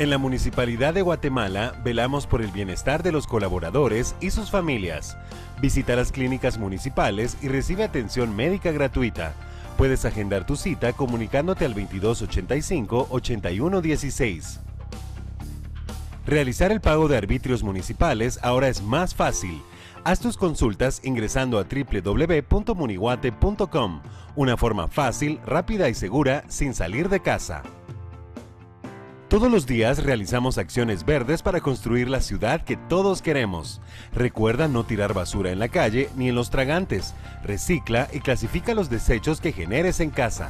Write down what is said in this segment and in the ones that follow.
En la Municipalidad de Guatemala velamos por el bienestar de los colaboradores y sus familias. Visita las clínicas municipales y recibe atención médica gratuita. Puedes agendar tu cita comunicándote al 2285-8116. Realizar el pago de arbitrios municipales ahora es más fácil. Haz tus consultas ingresando a www.muniguate.com, una forma fácil, rápida y segura sin salir de casa. Todos los días realizamos acciones verdes para construir la ciudad que todos queremos. Recuerda no tirar basura en la calle ni en los tragantes. Recicla y clasifica los desechos que generes en casa.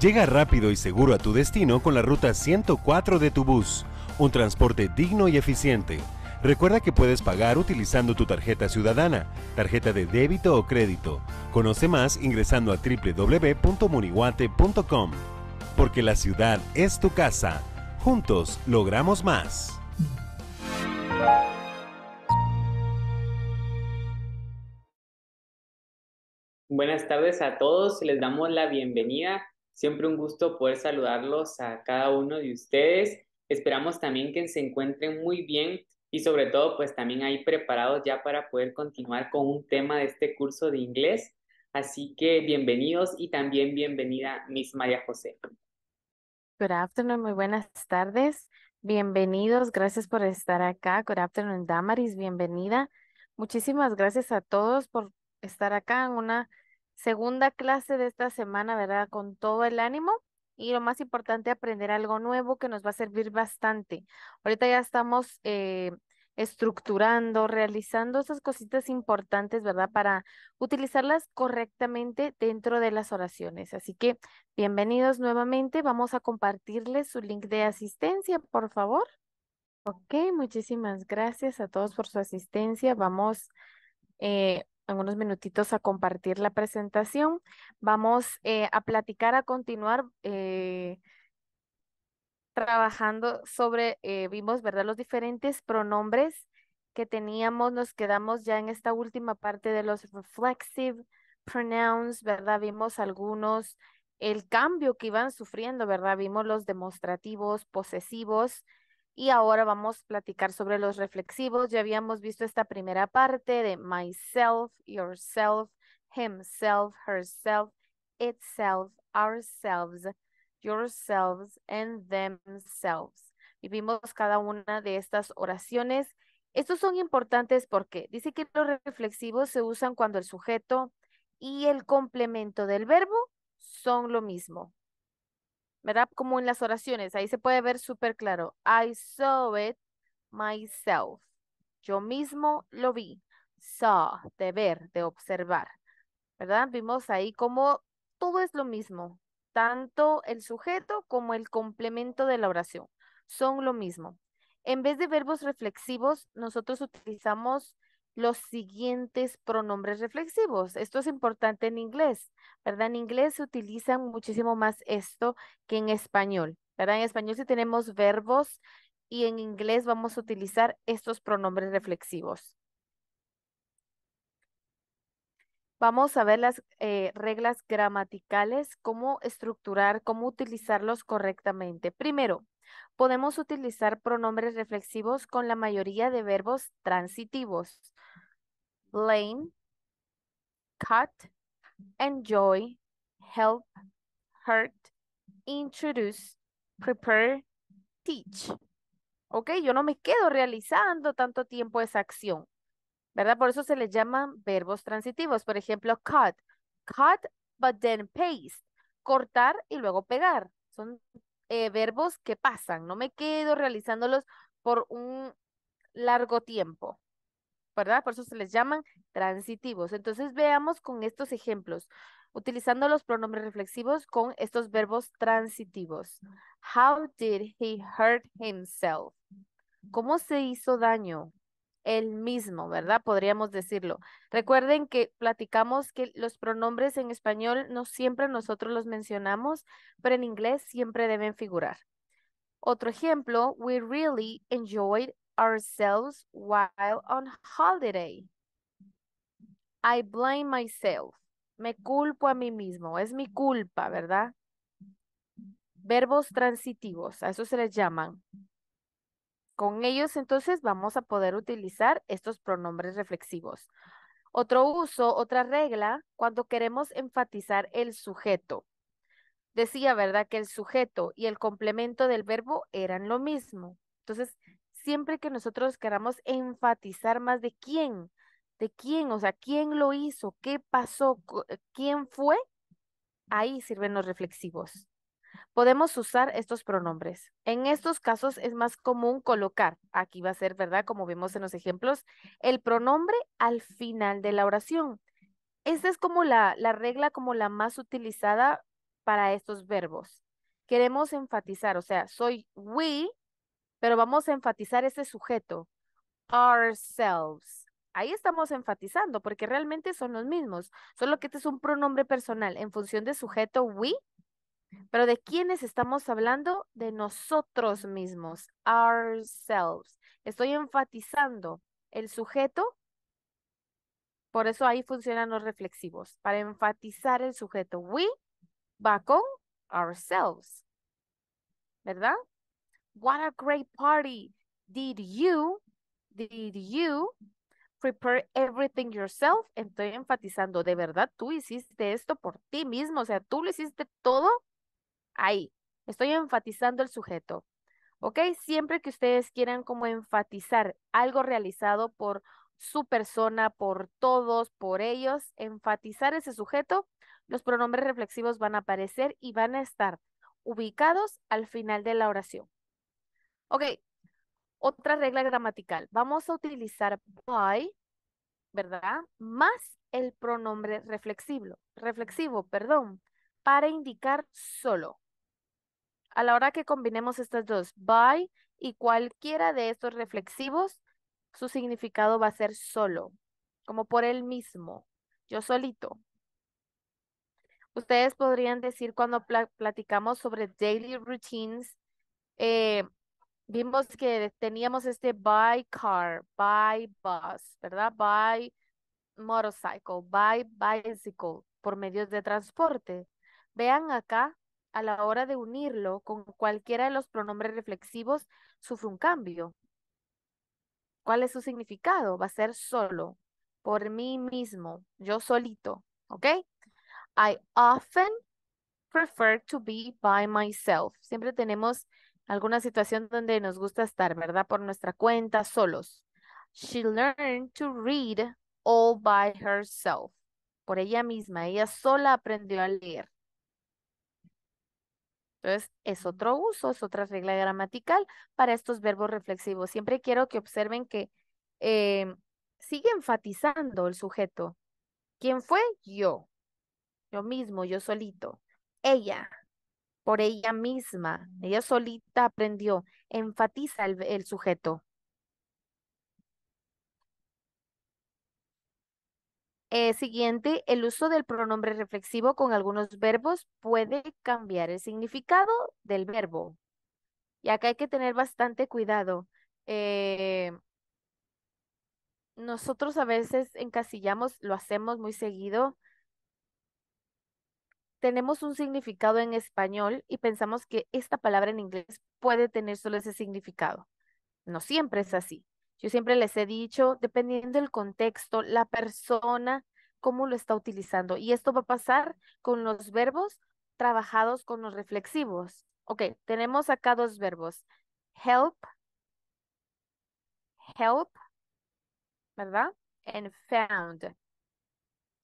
Llega rápido y seguro a tu destino con la ruta 104 de tu bus, un transporte digno y eficiente. Recuerda que puedes pagar utilizando tu tarjeta ciudadana, tarjeta de débito o crédito. Conoce más ingresando a www.muniguate.com porque la ciudad es tu casa. Juntos logramos más. Buenas tardes a todos, les damos la bienvenida. Siempre un gusto poder saludarlos a cada uno de ustedes. Esperamos también que se encuentren muy bien y sobre todo pues también ahí preparados ya para poder continuar con un tema de este curso de inglés. Así que bienvenidos y también bienvenida Miss María José. Good afternoon, muy buenas tardes. Bienvenidos, gracias por estar acá. Good afternoon, Damaris, bienvenida. Muchísimas gracias a todos por estar acá en una segunda clase de esta semana, ¿verdad? Con todo el ánimo y lo más importante, aprender algo nuevo que nos va a servir bastante. Ahorita ya estamos eh, estructurando, realizando esas cositas importantes, ¿verdad? Para utilizarlas correctamente dentro de las oraciones. Así que bienvenidos nuevamente. Vamos a compartirles su link de asistencia, por favor. Ok, muchísimas gracias a todos por su asistencia. Vamos eh, en unos minutitos a compartir la presentación. Vamos eh, a platicar, a continuar. Eh, trabajando sobre, eh, vimos, ¿verdad? Los diferentes pronombres que teníamos, nos quedamos ya en esta última parte de los reflexive pronouns, ¿verdad? Vimos algunos, el cambio que iban sufriendo, ¿verdad? Vimos los demostrativos, posesivos, y ahora vamos a platicar sobre los reflexivos. Ya habíamos visto esta primera parte de myself, yourself, himself, herself, itself, ourselves yourselves and themselves. Vivimos cada una de estas oraciones. Estos son importantes porque dice que los reflexivos se usan cuando el sujeto y el complemento del verbo son lo mismo. ¿Verdad? Como en las oraciones, ahí se puede ver súper claro. I saw it myself. Yo mismo lo vi. Saw, de ver, de observar. ¿Verdad? Vimos ahí como todo es lo mismo tanto el sujeto como el complemento de la oración. Son lo mismo. En vez de verbos reflexivos, nosotros utilizamos los siguientes pronombres reflexivos. Esto es importante en inglés, ¿verdad? En inglés se utiliza muchísimo más esto que en español, ¿verdad? En español sí tenemos verbos y en inglés vamos a utilizar estos pronombres reflexivos. Vamos a ver las eh, reglas gramaticales, cómo estructurar, cómo utilizarlos correctamente. Primero, podemos utilizar pronombres reflexivos con la mayoría de verbos transitivos. Blame, cut, enjoy, help, hurt, introduce, prepare, teach. ¿Ok? Yo no me quedo realizando tanto tiempo esa acción. ¿verdad? Por eso se les llaman verbos transitivos. Por ejemplo, cut, cut, but then paste, cortar y luego pegar. Son eh, verbos que pasan, no me quedo realizándolos por un largo tiempo, ¿verdad? Por eso se les llaman transitivos. Entonces veamos con estos ejemplos, utilizando los pronombres reflexivos con estos verbos transitivos. How did he hurt himself? ¿Cómo se hizo daño? El mismo, ¿verdad? Podríamos decirlo. Recuerden que platicamos que los pronombres en español no siempre nosotros los mencionamos, pero en inglés siempre deben figurar. Otro ejemplo, we really enjoyed ourselves while on holiday. I blame myself. Me culpo a mí mismo. Es mi culpa, ¿verdad? Verbos transitivos, a eso se les llaman. Con ellos entonces vamos a poder utilizar estos pronombres reflexivos. Otro uso, otra regla, cuando queremos enfatizar el sujeto. Decía, ¿verdad?, que el sujeto y el complemento del verbo eran lo mismo. Entonces, siempre que nosotros queramos enfatizar más de quién, de quién, o sea, quién lo hizo, qué pasó, eh, quién fue, ahí sirven los reflexivos podemos usar estos pronombres. En estos casos es más común colocar, aquí va a ser, ¿verdad? Como vemos en los ejemplos, el pronombre al final de la oración. Esta es como la, la regla, como la más utilizada para estos verbos. Queremos enfatizar, o sea, soy we, pero vamos a enfatizar ese sujeto, ourselves. Ahí estamos enfatizando porque realmente son los mismos, solo que este es un pronombre personal. En función de sujeto we, pero ¿de quiénes estamos hablando? De nosotros mismos, ourselves. Estoy enfatizando el sujeto. Por eso ahí funcionan los reflexivos, para enfatizar el sujeto. We va con ourselves. ¿Verdad? What a great party. Did you, did you prepare everything yourself? Estoy enfatizando, de verdad, tú hiciste esto por ti mismo, o sea, tú lo hiciste todo ahí. Estoy enfatizando el sujeto. ¿Ok? Siempre que ustedes quieran como enfatizar algo realizado por su persona, por todos, por ellos, enfatizar ese sujeto, los pronombres reflexivos van a aparecer y van a estar ubicados al final de la oración. Ok, otra regla gramatical. Vamos a utilizar by, ¿verdad? Más el pronombre reflexivo, reflexivo, perdón, para indicar solo. A la hora que combinemos estas dos, by y cualquiera de estos reflexivos, su significado va a ser solo, como por él mismo, yo solito. Ustedes podrían decir cuando platicamos sobre daily routines, eh, vimos que teníamos este by car, by bus, ¿verdad? By motorcycle, by bicycle, por medios de transporte. Vean acá a la hora de unirlo con cualquiera de los pronombres reflexivos sufre un cambio. ¿Cuál es su significado? Va a ser solo, por mí mismo, yo solito, ¿ok? I often prefer to be by myself. Siempre tenemos alguna situación donde nos gusta estar, ¿verdad? Por nuestra cuenta, solos. She learned to read all by herself. Por ella misma, ella sola aprendió a leer. Entonces, es otro uso, es otra regla gramatical para estos verbos reflexivos. Siempre quiero que observen que eh, sigue enfatizando el sujeto. ¿Quién fue? Yo. Yo mismo, yo solito. Ella, por ella misma. Ella solita aprendió. Enfatiza el sujeto. Eh, siguiente, el uso del pronombre reflexivo con algunos verbos puede cambiar el significado del verbo. Y acá hay que tener bastante cuidado. Eh, nosotros a veces encasillamos, lo hacemos muy seguido. Tenemos un significado en español y pensamos que esta palabra en inglés puede tener solo ese significado. No siempre es así. Yo siempre les he dicho, dependiendo del contexto, la persona, cómo lo está utilizando. Y esto va a pasar con los verbos trabajados con los reflexivos. Ok, tenemos acá dos verbos. Help, help, ¿verdad? And found.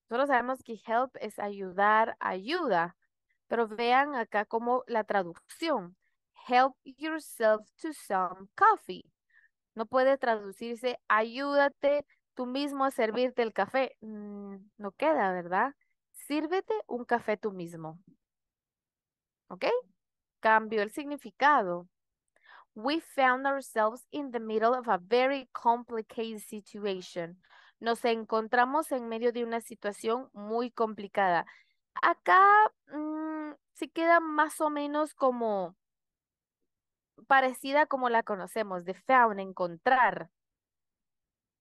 Nosotros sabemos que help es ayudar, ayuda. Pero vean acá como la traducción. Help yourself to some coffee. No puede traducirse ayúdate tú mismo a servirte el café. Mm, no queda, ¿verdad? Sírvete un café tú mismo. ¿Ok? Cambio el significado. We found ourselves in the middle of a very complicated situation. Nos encontramos en medio de una situación muy complicada. Acá mm, se queda más o menos como parecida como la conocemos, de found, encontrar.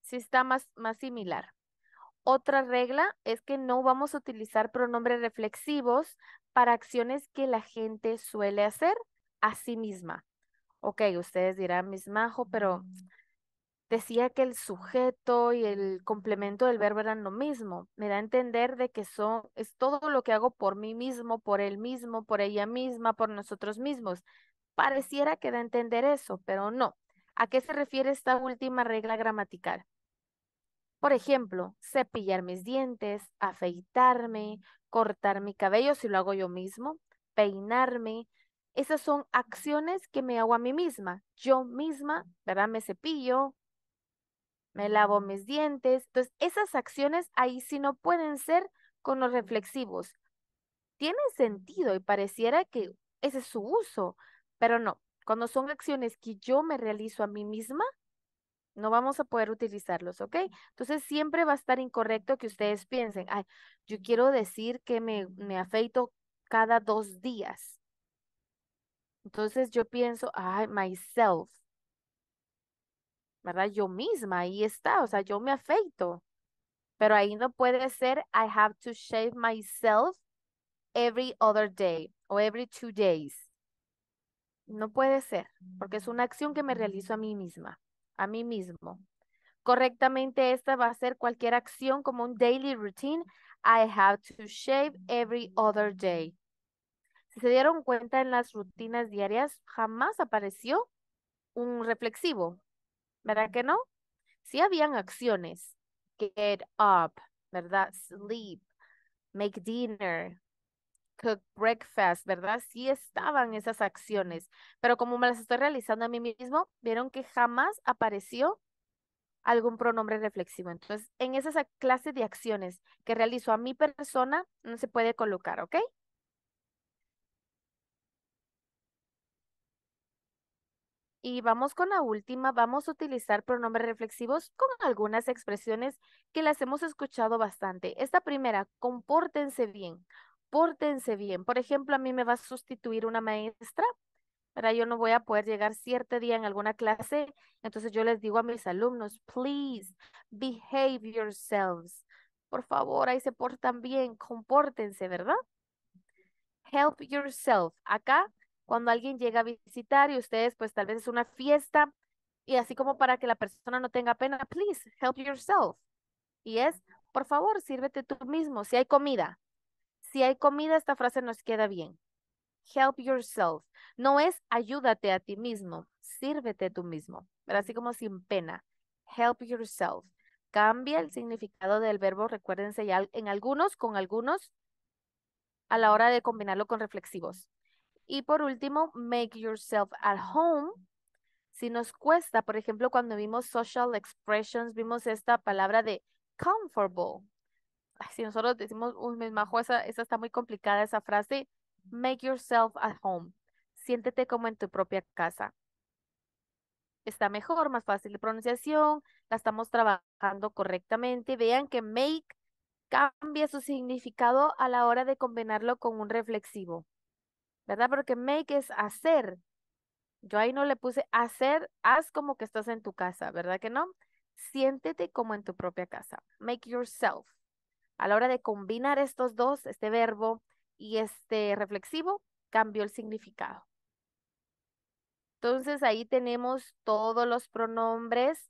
si está más, más similar. Otra regla es que no vamos a utilizar pronombres reflexivos para acciones que la gente suele hacer a sí misma. Ok, ustedes dirán, mis majo, pero mm. decía que el sujeto y el complemento del verbo eran lo mismo. Me da a entender de que son, es todo lo que hago por mí mismo, por él mismo, por ella misma, por nosotros mismos. Pareciera que da a entender eso, pero no. ¿A qué se refiere esta última regla gramatical? Por ejemplo, cepillar mis dientes, afeitarme, cortar mi cabello si lo hago yo mismo, peinarme. Esas son acciones que me hago a mí misma. Yo misma, ¿verdad? Me cepillo, me lavo mm. mis dientes. Entonces, esas acciones ahí sí no pueden ser con los reflexivos. Tienen sentido y pareciera que ese es su uso, pero no, cuando son acciones que yo me realizo a mí misma, no vamos a poder utilizarlos, ¿ok? Entonces siempre va a estar incorrecto que ustedes piensen, ay, yo quiero decir que me, me afeito cada dos días. Entonces yo pienso, ay, myself, ¿verdad? Yo misma, ahí está, o sea, yo me afeito. Pero ahí no puede ser, I have to shave myself every other day o every two days. No puede ser, porque es mm. una acción que me realizo a mm. mí misma, a mí mismo. Correctamente, esta va a ser cualquier acción como un daily routine. I have to shave every other day. Si se dieron cuenta en las rutinas diarias, jamás apareció un reflexivo, ¿verdad que no? Sí habían acciones. Get up, ¿verdad? Sleep, make dinner, cook breakfast, ¿verdad? Sí estaban esas acciones, pero como me las estoy realizando a mí mismo, vieron que jamás apareció algún pronombre reflexivo. Entonces, en esa clase de acciones que realizo a mi persona, no mm, se puede colocar, ¿ok? Y vamos con la última, vamos a utilizar pronombres reflexivos con algunas expresiones que las hemos escuchado bastante. Esta primera, compórtense bien pórtense bien. Por ejemplo, a mí me va a sustituir una maestra, pero Yo no voy a poder llegar cierto día en alguna clase, entonces yo les digo a mis alumnos, please behave yourselves. Por favor, ahí se portan bien, compórtense, ¿verdad? Help yourself. Acá, cuando alguien llega a visitar y ustedes, pues tal vez es una fiesta, y así como para que la persona no tenga pena, please help yourself. Y es, por favor, sírvete tú mismo. Si hay comida, si hay comida, esta frase nos queda bien. Help yourself. No es ayúdate a ti mismo, sírvete tú mismo. Pero así como sin pena. Help yourself. Cambia el significado del verbo, recuérdense ya en algunos, con algunos, a la hora de combinarlo con reflexivos. Y por último, make yourself at home. Si nos cuesta, por ejemplo, cuando vimos social expressions, vimos esta palabra de comfortable si nosotros decimos, uy, mi majo, esa está muy complicada, esa frase, make yourself at home, siéntete como en tu propia casa. Está mejor, más fácil de pronunciación, la estamos trabajando correctamente. Vean que make cambia su significado a la hora de combinarlo con un reflexivo, ¿verdad? Porque make es hacer. Yo ahí no le puse hacer, haz como que estás en tu casa, ¿verdad que no? Siéntete como en tu propia casa. Make yourself. A la hora de combinar estos dos, este verbo y este reflexivo, cambió el significado. Entonces ahí tenemos todos los pronombres.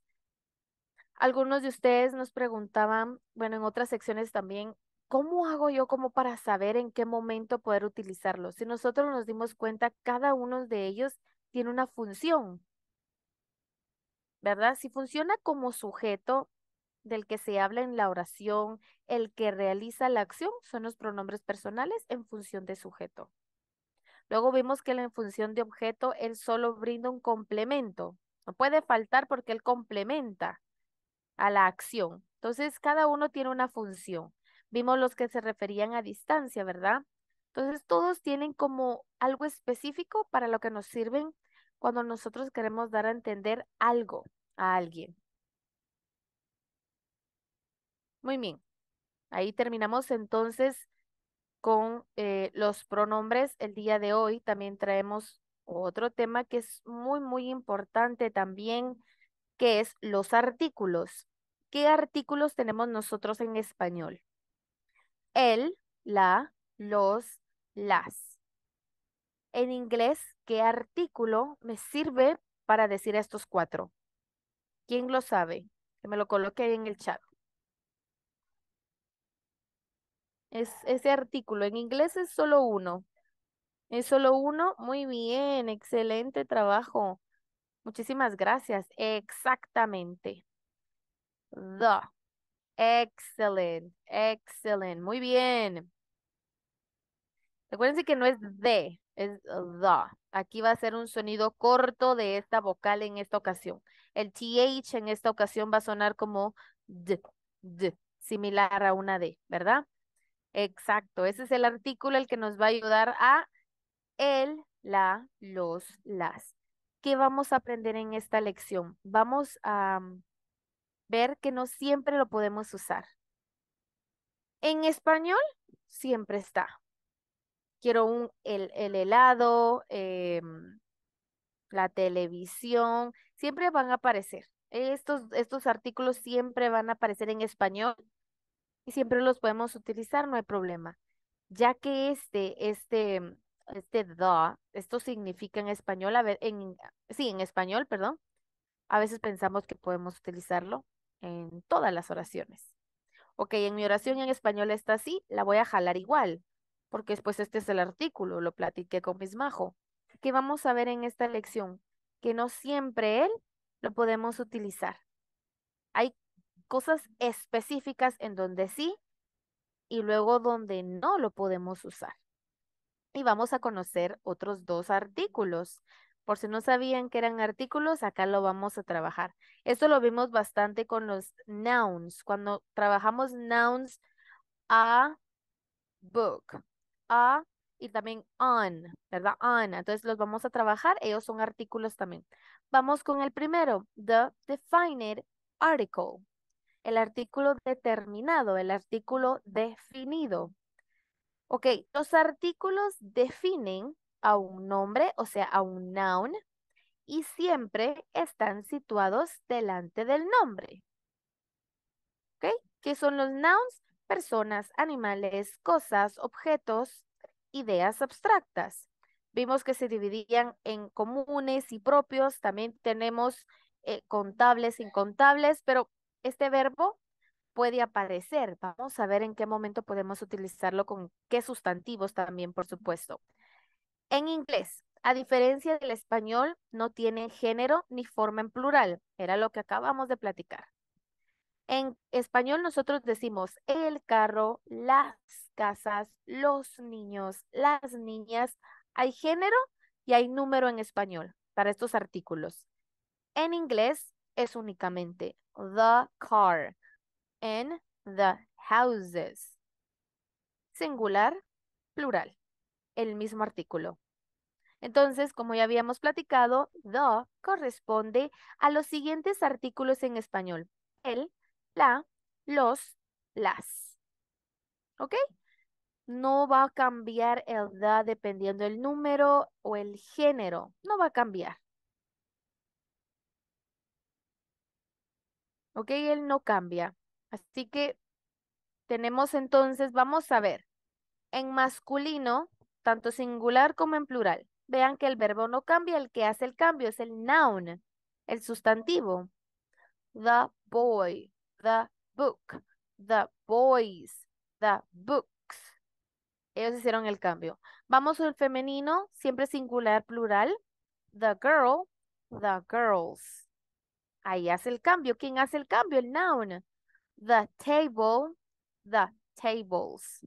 Algunos de ustedes nos preguntaban, bueno, en otras secciones también, ¿cómo hago yo como para saber en qué momento poder utilizarlos? Si nosotros nos dimos cuenta, cada uno de ellos tiene una función, ¿verdad? Si funciona como sujeto, del que se habla en la oración, el que realiza la acción, son los pronombres personales en función de sujeto. Luego vimos que en función de objeto, él solo brinda un complemento. No puede faltar porque él complementa a la acción. Entonces, cada uno tiene una función. Vimos los que se referían a distancia, ¿verdad? Entonces, todos tienen como algo específico para lo que nos sirven cuando nosotros queremos dar a entender algo a alguien. Muy bien. Ahí terminamos entonces con eh, los pronombres el día de hoy. También traemos otro tema que es muy, muy importante también, que es los artículos. ¿Qué artículos tenemos nosotros en español? El, la, los, las. En inglés, ¿qué artículo me sirve para decir estos cuatro? ¿Quién lo sabe? Que me lo coloque en el chat. Es, ese artículo en inglés es solo uno. Es solo uno. Muy bien, excelente trabajo. Muchísimas gracias. Exactamente. The. excelente excellent. Muy bien. Recuerden que no es de, es the. Aquí va a ser un sonido corto de esta vocal en esta ocasión. El th en esta ocasión va a sonar como d, d, similar a una d, ¿verdad? Exacto, ese es el artículo el que nos va a ayudar a el, la, los, las. ¿Qué vamos a aprender en esta lección? Vamos a mm, ver que no siempre lo podemos usar. En español siempre está. Quiero un, el, helado, em, la televisión, siempre van a aparecer. Estos, estos artículos siempre van a aparecer en español y siempre los podemos utilizar, no hay problema. Ya que este, este, mm, este da, esto significa en español, a ver, en, sí, en español, perdón, a veces pensamos que podemos utilizarlo en todas las oraciones. Ok, en mi oración en español está así, la voy a jalar igual, porque después este es el artículo, lo platiqué con mis majo. Que vamos a ver en esta lección, que no siempre él lo podemos utilizar cosas específicas en donde sí y luego donde no lo podemos usar. Y vamos a conocer otros dos artículos. Por si no sabían que eran artículos, acá lo vamos a trabajar. Esto lo vimos bastante con los nouns. Cuando trabajamos nouns, a book, a y también on, ¿verdad? On. Entonces los vamos a trabajar. Ellos son artículos también. Vamos con el primero, the definite article el artículo determinado, el artículo definido. Ok, los artículos definen a un nombre, o sea, a un noun, y siempre están situados delante del nombre. ¿Ok? ¿Qué son los nouns? Personas, animales, cosas, objetos, ideas abstractas. Vimos que se dividían en comunes y propios, también tenemos eh, contables, incontables, pero este verbo puede aparecer. Vamos a ver en qué momento podemos utilizarlo con qué sustantivos también, por supuesto. En inglés, a diferencia del español, no tiene género ni forma en plural. Era lo que acabamos de platicar. En español nosotros decimos el carro, las casas, los niños, las niñas. Hay género y hay número en español para estos artículos. En inglés es únicamente the car, in the houses. Singular, plural, el mismo artículo. Entonces, como ya habíamos platicado, the corresponde a los siguientes artículos en español. El, la, los, las. ¿Ok? No va a cambiar el da dependiendo el número o el género. No va a cambiar. ¿ok? Él no cambia. Así que tenemos entonces, vamos a ver, en masculino, tanto singular como en plural. Vean que el verbo no cambia, el que hace el cambio es el noun, el sustantivo. The boy, the book, the boys, the books. Ellos hicieron el cambio. Vamos al femenino, siempre singular, plural. The girl, the girls. Ahí hace el cambio. ¿Quién hace el cambio? El noun. The table, the tables.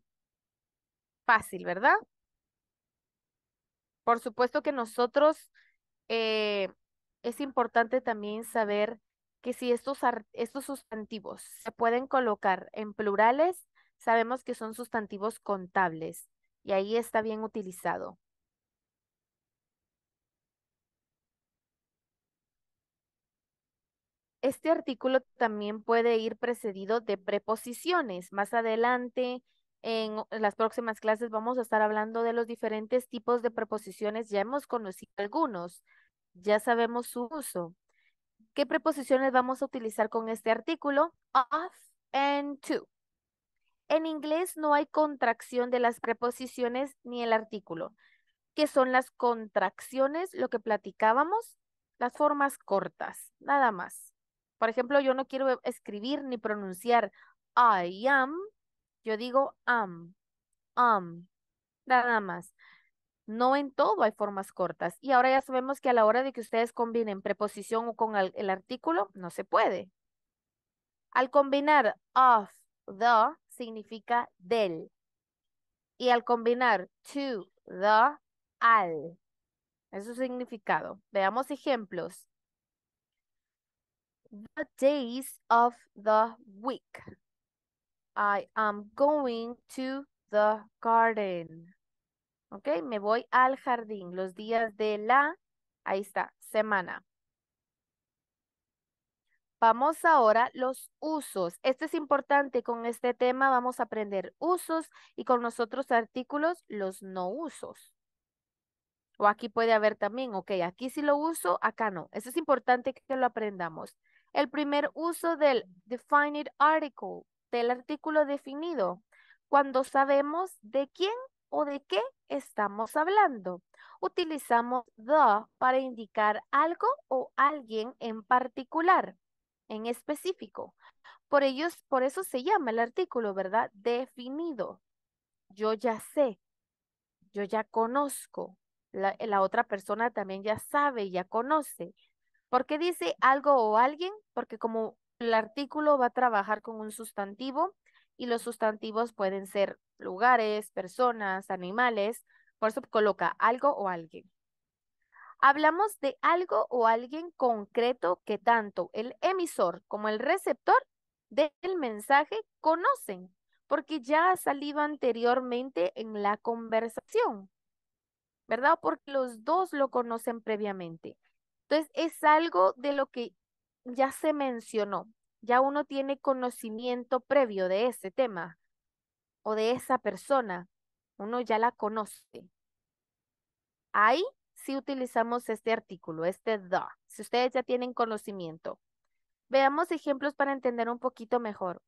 Fácil, ¿verdad? Por supuesto que nosotros eh, es importante también saber que si estos, estos sustantivos se pueden colocar en plurales, sabemos que son sustantivos contables y ahí está bien utilizado. Este artículo también puede ir precedido de preposiciones. Más adelante, en las próximas clases, vamos a estar hablando de los diferentes tipos de preposiciones. Ya hemos conocido algunos, ya sabemos su uso. ¿Qué preposiciones vamos a utilizar con este artículo? Of and to. En inglés no hay contracción de las preposiciones ni el artículo, ¿Qué son las contracciones, lo que platicábamos, las formas cortas, nada más. Por ejemplo, yo no quiero e, escribir ni pronunciar I am, yo digo am, am, nada más. No en todo hay formas cortas. Y ahora ya sabemos que a la hora de que ustedes combinen preposición o con el, artículo, no se puede. Al combinar of, the, significa del. Y al combinar to, the, al. Eso es significado. Veamos ejemplos the days of the week. I am going to the garden. Ok, me voy al jardín. Los días de la, ahí está, semana. Vamos ahora los usos. Este es importante. Con este tema vamos a aprender usos y con los otros artículos los no usos. O aquí puede haber también, ok, aquí sí lo uso, acá no. Eso es importante que lo aprendamos. El primer uso del definite article, del artículo definido, cuando sabemos de quién o de qué estamos hablando. Utilizamos the para indicar algo o alguien en particular, en específico. Por, por eso se llama el artículo, ¿verdad? Definido. Yo ya sé, yo ya conozco. la otra persona también ya sabe, ya conoce. ¿Por qué dice algo o alguien? Porque como el artículo va a trabajar con un sustantivo y los sustantivos pueden ser lugares, personas, animales, por eso coloca algo o alguien. Hablamos de algo o alguien concreto que tanto el emisor como el receptor del mensaje conocen, porque ya ha salido anteriormente en la conversación, ¿verdad? Porque los dos lo conocen previamente. Entonces, es algo de lo que ya se mencionó, ya uno tiene conocimiento previo de ese tema o de esa persona, uno ya la conoce. Ahí sí utilizamos este artículo, este the, si ustedes ya tienen conocimiento. Veamos ejemplos para entender un poquito mejor.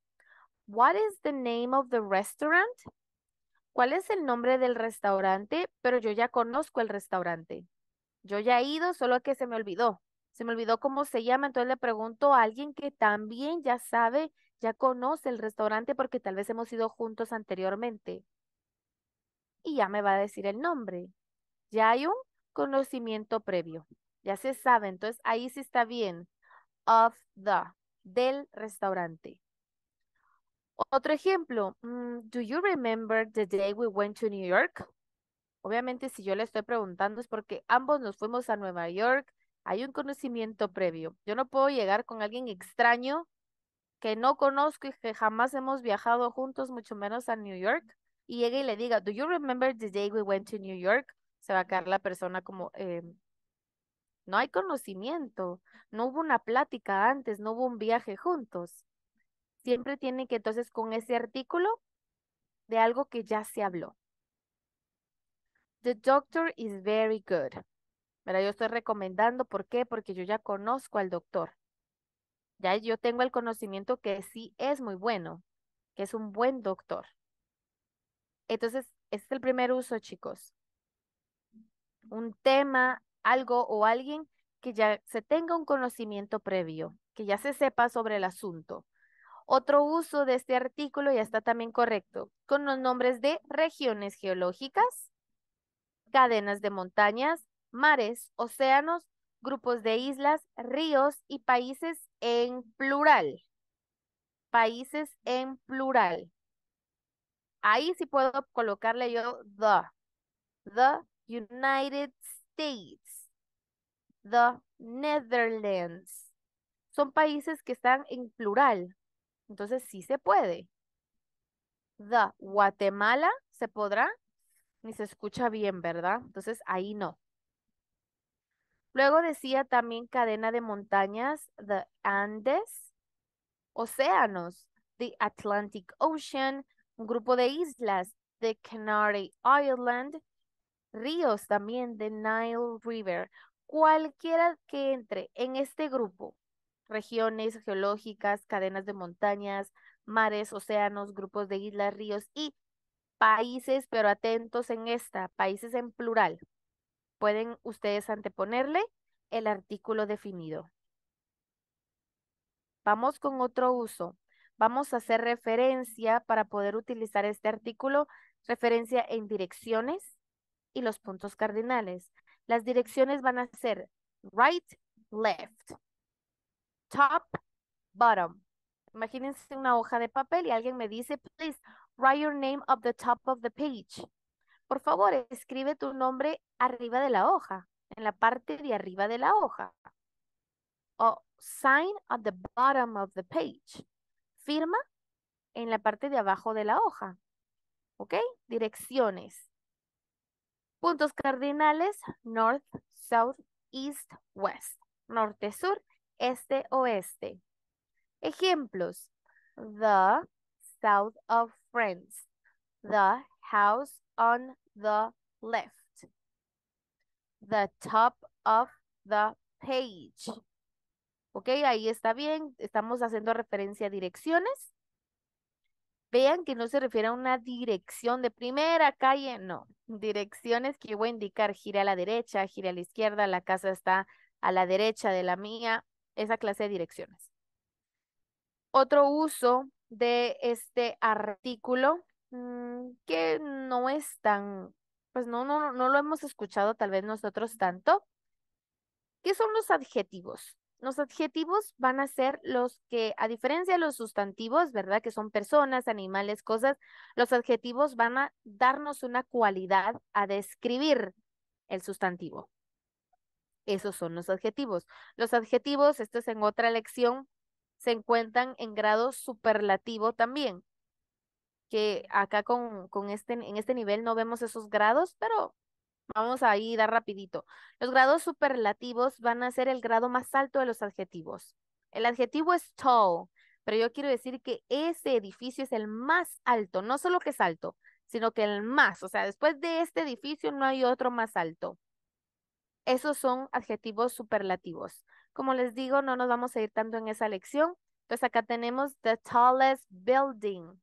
What is the name of the restaurant? ¿Cuál es el nombre del restaurante? Pero yo ya conozco el restaurante. Yo ya he ido, solo que se me olvidó. Se me olvidó cómo se llama, entonces le pregunto a alguien que también ya sabe, ya conoce el restaurante porque tal vez hemos ido juntos anteriormente. Y ya me va a decir el nombre. Ya hay un conocimiento previo. Ya se sabe, entonces ahí sí está bien. Of the, del restaurante. Otro ejemplo, mm, do you remember the day we went to New York? Obviamente, si yo le estoy preguntando es porque ambos nos fuimos a Nueva York, hay un conocimiento previo. Yo no puedo llegar con alguien extraño que no conozco y que jamás hemos viajado juntos, mucho menos a New York, y llegue y le diga, ¿Do you remember the day we went to New York? Se va a quedar la persona como, eh, no hay conocimiento, no hubo una plática antes, no hubo un viaje juntos. Siempre tiene que entonces con ese artículo de algo que ya se habló. The doctor is very good. Mira, yo estoy recomendando, ¿por qué? Porque yo ya conozco al doctor. Ya yo tengo el conocimiento que sí es muy bueno, que es un buen doctor. Entonces, este es el primer uso, chicos. Un tema, algo o alguien que ya se tenga un conocimiento previo, que ya se sepa sobre el asunto. Otro uso de este artículo ya está también correcto, con los nombres de regiones geológicas, cadenas de montañas, mares, océanos, grupos de islas, ríos y países en plural. Países en plural. Ahí sí puedo colocarle yo the. The United States. The Netherlands. Son países que están en plural. Entonces sí se puede. The Guatemala se podrá ni se escucha bien, ¿verdad? Entonces ahí no. Luego decía también cadena de montañas, the Andes, océanos, the Atlantic Ocean, un grupo de islas, the Canary Island, ríos también, the Nile River. Cualquiera que entre en este grupo, regiones geológicas, cadenas de montañas, mares, océanos, grupos de islas, ríos y países, pero atentos en esta, países en plural. Pueden ustedes anteponerle el artículo definido. Vamos con otro uso. Vamos a hacer referencia para poder utilizar este artículo, referencia en direcciones y los puntos cardinales. Las direcciones van a ser right, left, top, bottom. Imagínense una hoja de papel y alguien me dice, please Write your name up the top of the page. Por favor, escribe tu nombre arriba de la hoja, en la parte de arriba de la hoja. O sign at the bottom of the page. Firma en la parte de abajo de la hoja. ¿Ok? Direcciones. Puntos cardinales, north, south, east, west. Norte, sur, este, oeste. Ejemplos. The south of friends. The house on the left. The top of the page. Ok, ahí está bien. Estamos haciendo referencia a direcciones. Vean que no se refiere a una dirección de primera calle, no. Direcciones que voy a indicar, gire a la derecha, gira a la izquierda, la casa está a la derecha de la mía, esa clase de direcciones. Otro uso de este artículo mm, que no es tan, pues no, no, no lo hemos escuchado tal vez nosotros tanto. ¿Qué son los adjetivos? Los adjetivos van a ser los que, a diferencia de los sustantivos, ¿verdad? Que son personas, animales, cosas, los adjetivos van a darnos una cualidad a describir el sustantivo. Esos son los adjetivos. Los adjetivos, esto es en otra lección, se encuentran en grado superlativo también. Que acá con, con este, en este nivel no vemos esos grados, pero vamos a ir dar rapidito. Los grados superlativos van a ser el grado más alto de los adjetivos. El adjetivo es tall, pero yo quiero decir que ese edificio es el más alto, no solo que es alto, sino que el más, o sea, después de este edificio no hay otro más alto. Esos son adjetivos superlativos. Como les digo, no nos vamos a ir tanto en esa lección. Entonces pues acá tenemos the tallest building,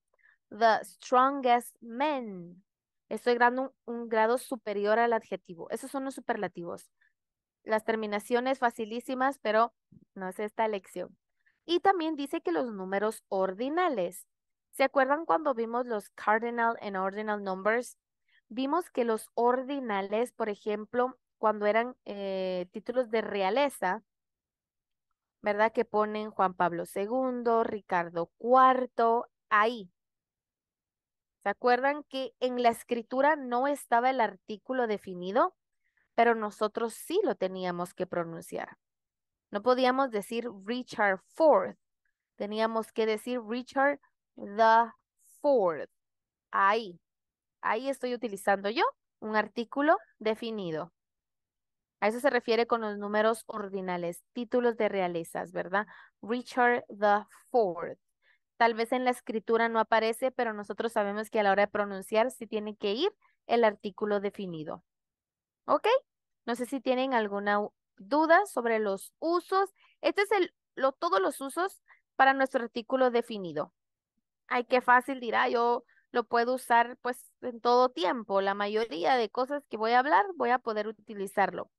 the strongest men. Estoy dando un, grado superior al adjetivo. Esos son los superlativos. Las terminaciones facilísimas, pero no es esta lección. Y también dice que los números ordinales. ¿Se acuerdan cuando vimos los cardinal and ordinal numbers? Vimos que los ordinales, por ejemplo, cuando eran eh, títulos de realeza, ¿verdad? Que ponen Juan Pablo II, Ricardo IV, ahí. ¿Se acuerdan que en la escritura no estaba el artículo definido? Pero nosotros sí lo teníamos que pronunciar. No podíamos decir Richard Ford. Teníamos que decir Richard the Ford. Ahí. Ahí estoy utilizando yo un artículo definido. A eso se refiere con los números ordinales, títulos de realezas, ¿verdad? Richard the Fourth. Tal vez en la escritura no aparece, pero nosotros sabemos que a la hora de pronunciar sí tiene que ir el artículo definido. ¿Ok? No sé si tienen alguna duda sobre los usos. Este es el, lo, todos los usos para nuestro artículo definido. Ay, qué fácil dirá, yo lo puedo usar pues en todo tiempo. La mayoría de cosas que voy a hablar voy a poder utilizarlo.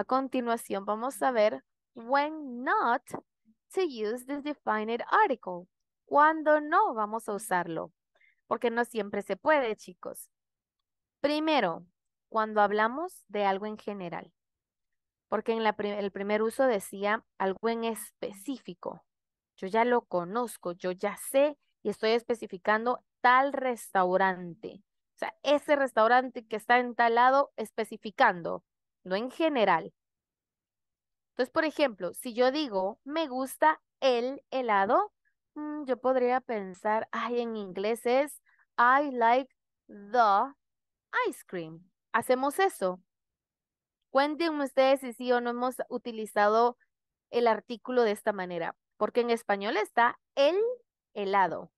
A continuación vamos a ver when not to use the defined article. Cuando no vamos a usarlo, porque no siempre se puede, chicos. Primero, cuando hablamos de algo en general, porque en el primer uso decía algo en específico. Yo ya lo conozco, yo ya sé y estoy especificando tal restaurante. O sea, ese restaurante que está en tal lado especificando en general. Entonces, por ejemplo, si yo digo, me gusta el helado, mm, yo podría pensar, ay, en inglés es, I like the ice cream. ¿Hacemos eso? Cuéntenme ustedes si sí o no hemos utilizado el artículo de esta manera, porque en español está el helado.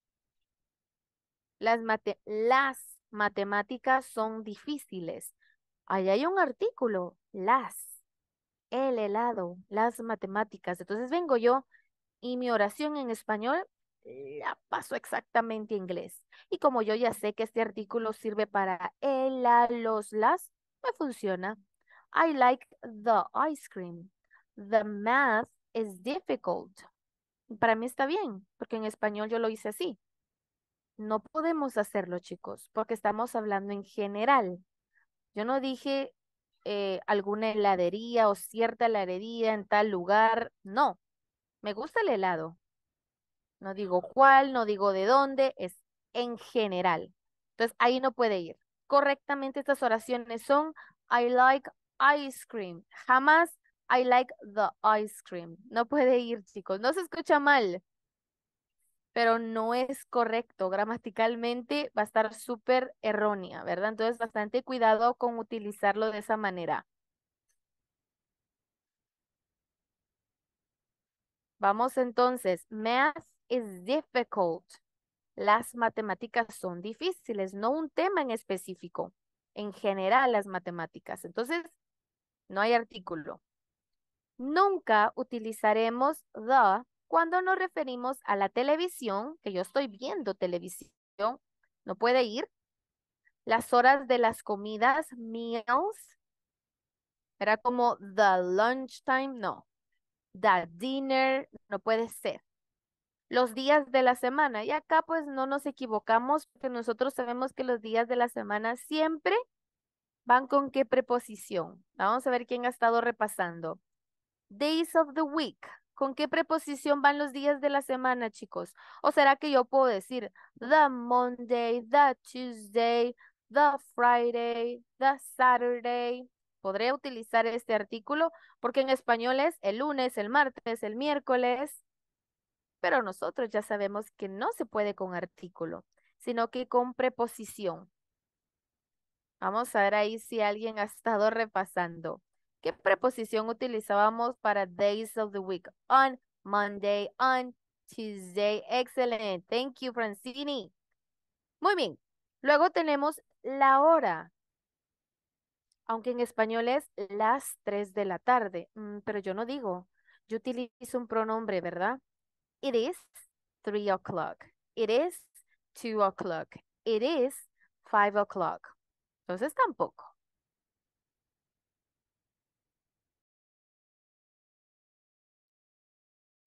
Las, las matemáticas son difíciles. Ahí hay un artículo, las, el helado, las matemáticas. Entonces vengo yo y mi oración en español la paso exactamente a inglés. Y como yo ya sé que este artículo sirve para el, a los, las, me funciona. I like the ice cream. The math is difficult. Para mí está bien, porque en español yo lo hice así. No podemos hacerlo, chicos, porque estamos hablando en general. Yo no dije eh, alguna heladería o cierta heladería en tal lugar. No, me gusta el helado. No digo cuál, no digo de dónde, es en general. Entonces ahí no puede ir. Correctamente estas oraciones son I like ice cream. Jamás I like the ice cream. No puede ir, chicos. No se escucha mal pero no es correcto. Gramaticalmente va a estar súper errónea, ¿verdad? Entonces, bastante cuidado con utilizarlo de esa manera. Vamos entonces, math is difficult. Las matemáticas son difíciles, no un tema en específico. En general, las matemáticas. Entonces, no hay artículo. Nunca utilizaremos the cuando nos referimos a la televisión, que yo estoy viendo televisión, no puede ir. Las horas de las comidas, meals, era como the lunch time, no. The dinner, no puede ser. Los días de la semana. Y acá pues no nos equivocamos porque nosotros sabemos que los días de la semana siempre van con qué preposición. Vamos a ver quién ha estado repasando. Days of the week. ¿Con qué preposición van los días de la semana, chicos? ¿O será que yo puedo decir the Monday, the Tuesday, the Friday, the Saturday? Podré utilizar este artículo porque en español es el lunes, el martes, el miércoles. Pero nosotros ya sabemos que no se puede con artículo, sino que con preposición. Vamos a ver ahí si alguien ha estado repasando. ¿Qué preposición utilizábamos para days of the week? On Monday, on Tuesday. Excellent. Thank you, Francini. Muy bien. Luego tenemos la hora. Aunque en español es las 3 de la tarde. Mm, pero yo no digo. Yo utilizo un pronombre, ¿verdad? It is 3 o'clock. It is two o'clock. It is five o'clock. Entonces tampoco.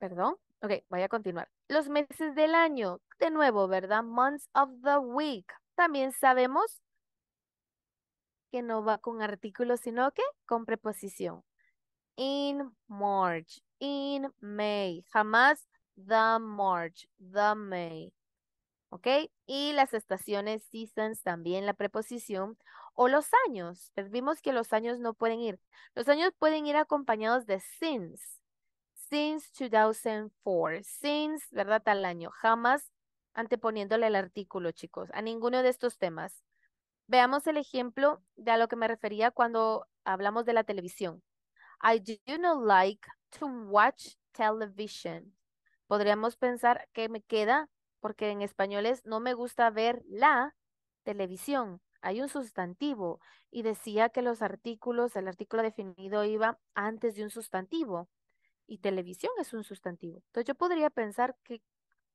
Perdón. Ok, voy a continuar. Los meses del año, de nuevo, ¿verdad? Months of the week. También sabemos que no va con artículos, sino que con preposición. In March, in May. Jamás the March, the May. ¿Ok? Y las estaciones, seasons, también la preposición. O los años. Vimos que los años no pueden ir. Los años pueden ir acompañados de since since 2004, since, ¿verdad? Tal año, jamás anteponiéndole el artículo, chicos, a ninguno de estos temas. Veamos el ejemplo de a lo que me refería cuando hablamos de la televisión. I do not like to watch television. Podríamos pensar que me queda, porque en español es no me gusta ver la televisión. Hay un sustantivo y decía que los artículos, el artículo definido iba antes de un sustantivo y televisión es un sustantivo. Entonces yo podría pensar que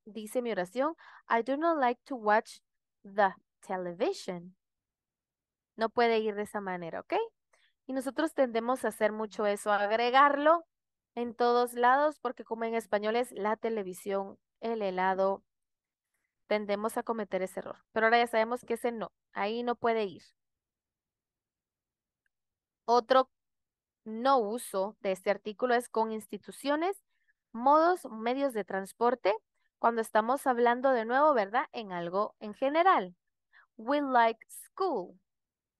dice mi oración, I do not like to watch the television. No puede ir de esa manera, ¿ok? Y nosotros tendemos a hacer mucho eso, agregarlo en todos lados, porque como en español es la televisión, el helado, tendemos a cometer ese error. Pero ahora ya sabemos que ese no, ahí no puede ir. Otro no uso de este artículo es con instituciones, modos, medios de transporte, cuando estamos hablando de nuevo, ¿verdad? En algo en general. We like school.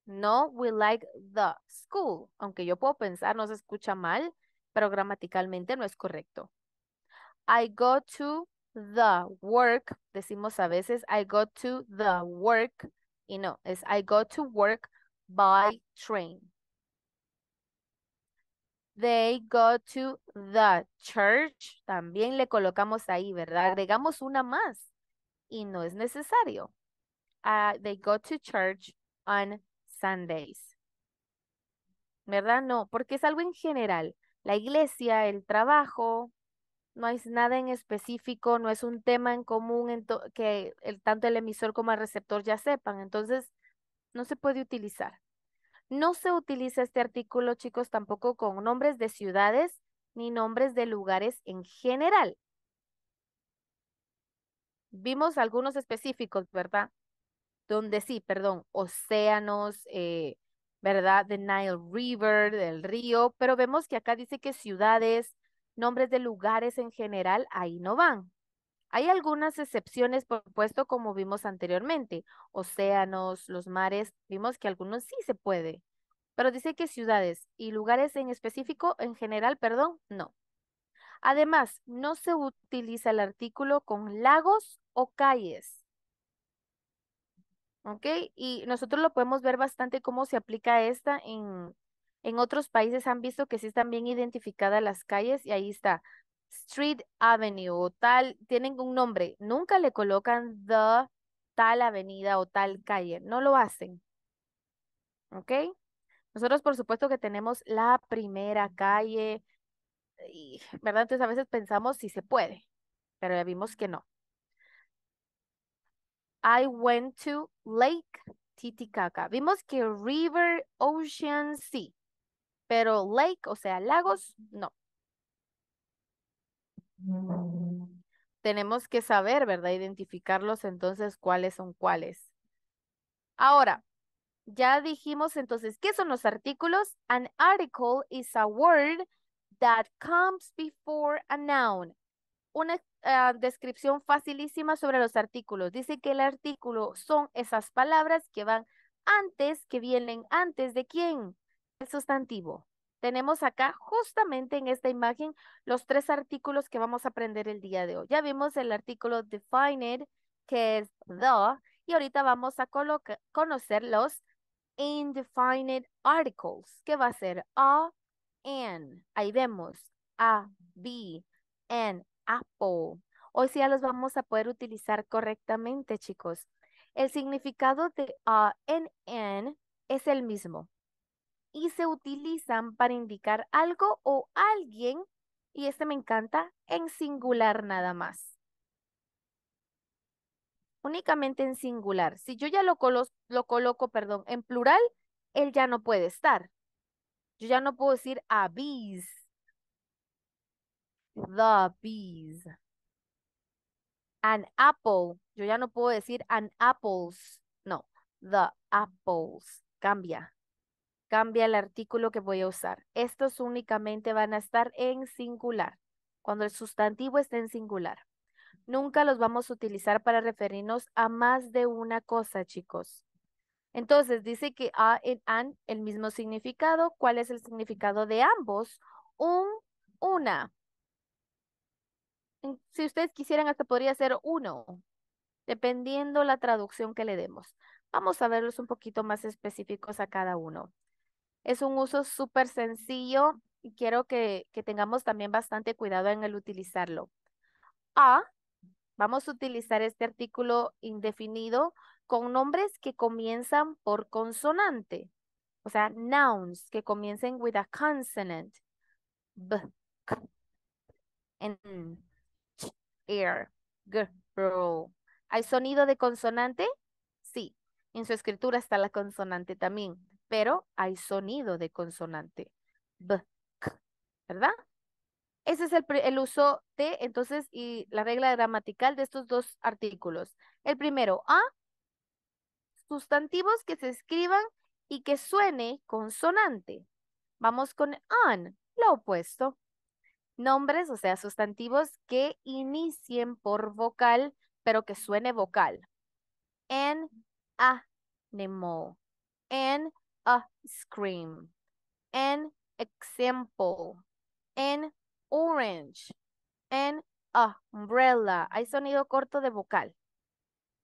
No, we like the school. Aunque yo puedo pensar, no se escucha mal, pero gramaticalmente no es correcto. I go to the work. Decimos a veces, I go to the work. Y no, es I go to work by train. They go to the church. También le colocamos ahí, ¿verdad? Agregamos una más y no es necesario. Ah, they go to church on Sundays. ¿Verdad? No, porque es algo en general. La iglesia, el trabajo, no es nada en específico, no es un tema en común en que tanto el emisor como el receptor ya sepan. Entonces, no se puede utilizar. No se utiliza este artículo, chicos, tampoco con nombres de ciudades ni nombres de lugares en general. Vimos algunos específicos, ¿verdad? Donde sí, perdón, océanos, eh, ¿verdad? The Nile River, del río, pero vemos que acá dice que ciudades, nombres de lugares en general, ahí no van. Hay algunas excepciones, por supuesto, como vimos anteriormente, océanos, los mares, vimos que algunos sí se puede, pero dice que ciudades y lugares en específico, en general, perdón, no. Además, no se utiliza el artículo con lagos o calles. ¿Ok? Y nosotros lo podemos ver bastante cómo se aplica esta en, en otros países han visto que sí están bien identificadas las calles y ahí está Street Avenue o tal, tienen un nombre, nunca le colocan the tal avenida o tal calle, no lo hacen. ¿Ok? Nosotros por supuesto que tenemos la primera calle, y, ¿verdad? Entonces a veces pensamos si se puede, pero ya vimos que no. I went to Lake Titicaca. Vimos que River, Ocean, sí, pero Lake, o sea, lagos, no. Mm, tenemos que saber, ¿verdad? Identificarlos entonces cuáles son cuáles. Ahora, ya dijimos entonces, ¿qué son los artículos? An article is a word that comes before a noun. Una ah, descripción facilísima sobre los artículos. Dice que el artículo son esas palabras que van antes, que vienen antes de quién? El sustantivo. Tenemos acá justamente en esta imagen los tres artículos que vamos a aprender el día de hoy. Ya vimos el artículo defined, que es the, y ahorita vamos a conocer los indefinite articles, que va a ser a, an. Ahí vemos a, b, an, apple. Hoy sí ya los vamos a poder utilizar correctamente, chicos. El significado de a, en n es el mismo y se utilizan para indicar algo o alguien, y este me encanta, en singular nada más. Únicamente en singular. Si yo ya lo, lo coloco, perdón, en plural, él ya no puede estar. Yo ya no puedo decir a bees. The bees. An apple. Yo ya no puedo decir an apples. No, the apples. Cambia cambia el artículo que voy a usar. Estos únicamente van a estar en singular, cuando el sustantivo esté en singular. Nunca los vamos a utilizar para referirnos a más de una cosa, chicos. Entonces, dice que a en an, el mismo significado. ¿Cuál es el significado de ambos? Un, una. Si ustedes quisieran, hasta podría ser uno, dependiendo la traducción que le demos. Vamos a verlos un poquito más específicos a cada uno. Es un uso súper sencillo y quiero que, tengamos también bastante cuidado en el utilizarlo. A, vamos a utilizar este artículo indefinido con nombres que comienzan por consonante, o sea, nouns que comiencen with a consonant. B, k, n, air, er, g, bro. ¿Hay sonido de consonante? Sí, en su escritura está la consonante también pero hay sonido de consonante. B, ¿verdad? Ese es el, el uso de, entonces, y la regla gramatical de estos dos artículos. El primero, a, sustantivos que se escriban y que suene consonante. Vamos con an, lo opuesto. Nombres, o sea, sustantivos que inicien por vocal, pero que suene vocal. En, a, nemo. En, a scream, an example, an orange, an umbrella. Hay sonido corto de vocal,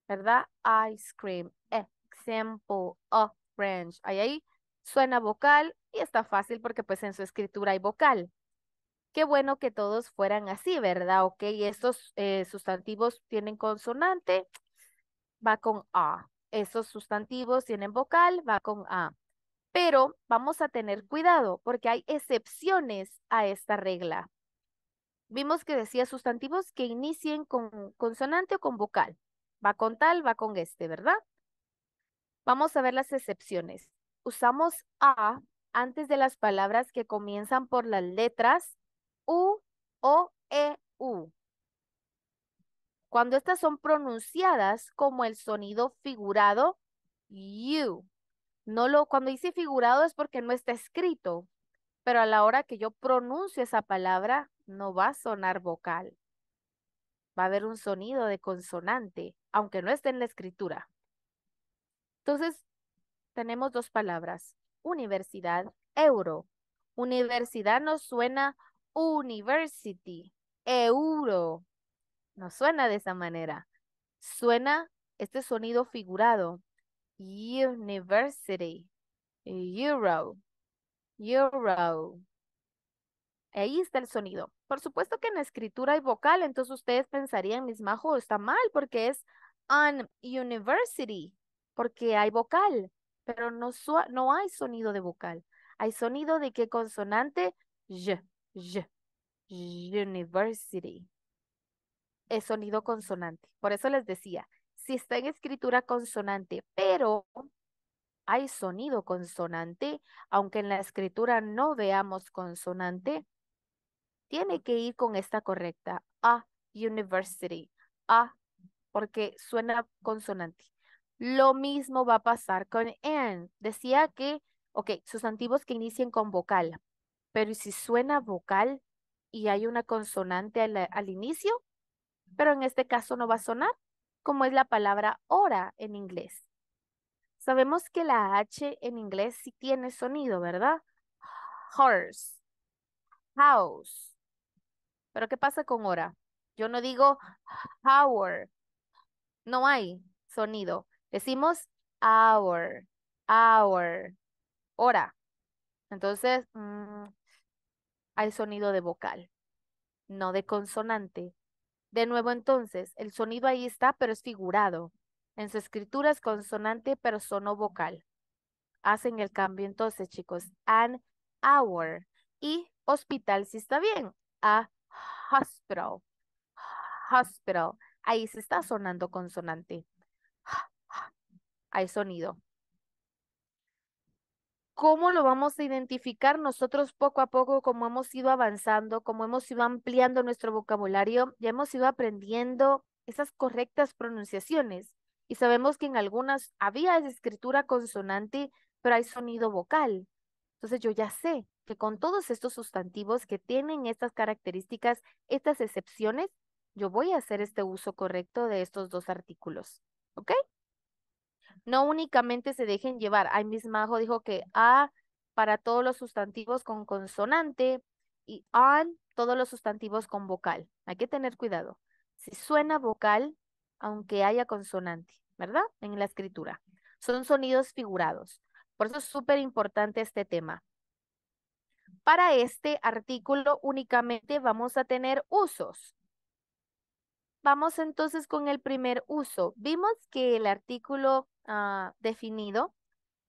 ¿verdad? Ice cream, example, orange. Ahí, suena vocal y está fácil porque pues en su escritura hay vocal. Qué bueno que todos fueran así, ¿verdad? Ok, estos eh, sustantivos tienen consonante, va con A. Esos sustantivos tienen vocal, va con A pero vamos a tener cuidado porque hay excepciones a esta regla. Vimos que decía sustantivos que inicien con consonante o con vocal. Va con tal, va con este, ¿verdad? Vamos a ver las excepciones. Usamos a antes de las palabras que comienzan por las letras u, o, e, u. Cuando estas son pronunciadas como el sonido figurado, u. No lo, cuando dice figurado es porque no está escrito, pero a la hora que yo pronuncio esa palabra, no va a sonar vocal. Va a haber un sonido de consonante, aunque no esté en la escritura. Entonces, tenemos dos palabras. Universidad, euro. Universidad no suena university, euro. No suena de esa manera. Suena este sonido figurado. University. Euro. Euro. Ahí está el sonido. Por supuesto que en escritura hay vocal, entonces ustedes pensarían, mis majos está mal porque es un university, porque hay vocal, pero no, no hay sonido de vocal. Hay sonido de qué consonante, y, university. Es sonido consonante. Por eso les decía, si está en escritura consonante, pero hay sonido consonante, aunque en la escritura no veamos consonante, tiene que ir con esta correcta, a university, a, porque suena consonante. Lo mismo va a pasar con and. Decía que, ok, sustantivos que inicien con vocal, pero si suena vocal y hay una consonante al, al inicio, pero en este caso no va a sonar, ¿Cómo es la palabra hora en inglés. Sabemos que la H en inglés sí tiene sonido, ¿verdad? Horse, house. Pero ¿qué pasa con hora? Yo no digo hour. No hay sonido. Decimos hour, hour, hora. Entonces, mm, hay sonido de vocal, no de consonante. De nuevo entonces, el sonido ahí está, pero es figurado. En su escritura es consonante, pero sonó vocal. Hacen el cambio entonces, chicos. An hour. Y hospital si está bien. A hospital. Hospital. Ahí se está sonando consonante. Hay sonido. ¿Cómo lo vamos a identificar nosotros poco a poco, como hemos ido avanzando, como hemos ido ampliando nuestro vocabulario? Ya hemos ido aprendiendo esas correctas pronunciaciones y sabemos que en algunas había escritura consonante, pero hay sonido vocal. Entonces yo ya sé que con todos estos sustantivos que tienen estas características, estas excepciones, yo voy a hacer este uso correcto de estos dos artículos. ¿Ok? No únicamente se dejen llevar. Ahí mismo dijo que a para todos los sustantivos con consonante y on todos los sustantivos con vocal. Hay que tener cuidado. Si suena vocal, aunque haya consonante, ¿verdad? En la escritura. Son sonidos figurados. Por eso es súper importante este tema. Para este artículo únicamente vamos a tener usos. Vamos entonces con el primer uso. Vimos que el artículo ah, definido,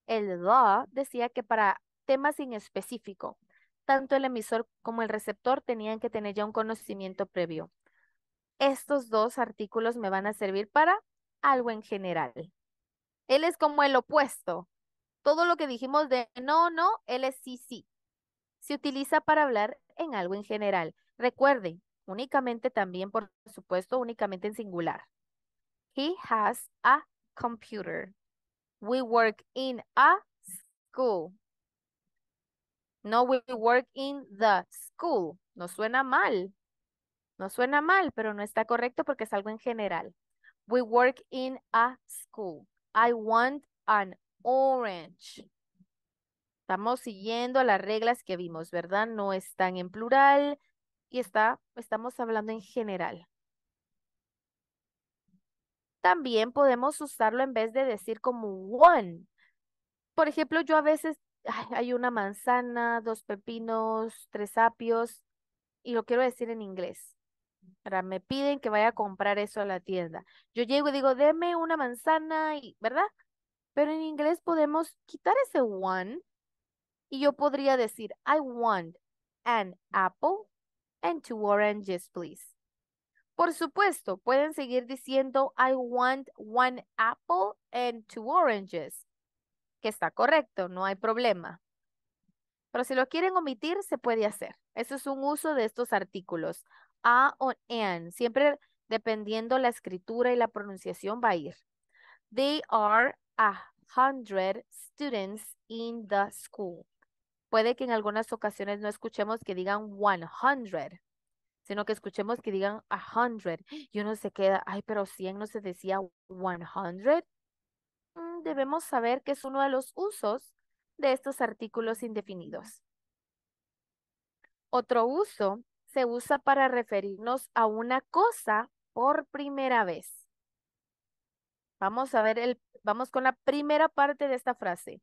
el do, decía que para temas en específico, tanto el emisor como el receptor tenían que tener ya un conocimiento previo. Estos dos artículos me van a servir para algo en general. Él es como el opuesto. Todo lo que dijimos de no, no, él es sí, sí. Se utiliza para hablar en algo en general. Recuerden, únicamente también, por supuesto, únicamente en singular. He has a computer. We work in a school. No, we work in the school. No suena mal. No suena mal, pero no está correcto porque es algo en general. We work in a school. I want an orange. Estamos siguiendo las reglas que vimos, ¿verdad? No están en plural, y está, estamos hablando en general. También podemos usarlo en vez de decir como one. Por ejemplo, yo a veces hay una manzana, dos pepinos, tres apios y lo quiero decir en inglés. Ahora, me piden que vaya a comprar eso a la tienda. Yo llego y digo, deme una manzana, y, ¿verdad? Pero en inglés podemos quitar ese one y yo podría decir, I want an apple and two oranges, please. Por supuesto, pueden seguir diciendo I want one apple and two oranges, que está correcto, no hay problema. Pero si lo quieren omitir, se puede hacer. Eso es un uso de estos artículos. A o an, siempre dependiendo la escritura y la pronunciación va a ir. They are a hundred students in the school. Puede que en algunas ocasiones no escuchemos que digan 100, sino que escuchemos que digan a hundred Y uno se queda, ay, pero 100 no se decía 100. Mm, debemos saber que es uno de los usos de estos artículos indefinidos. Otro uso se usa para referirnos a una cosa por primera vez. Vamos a ver, el, vamos con la primera parte de esta frase.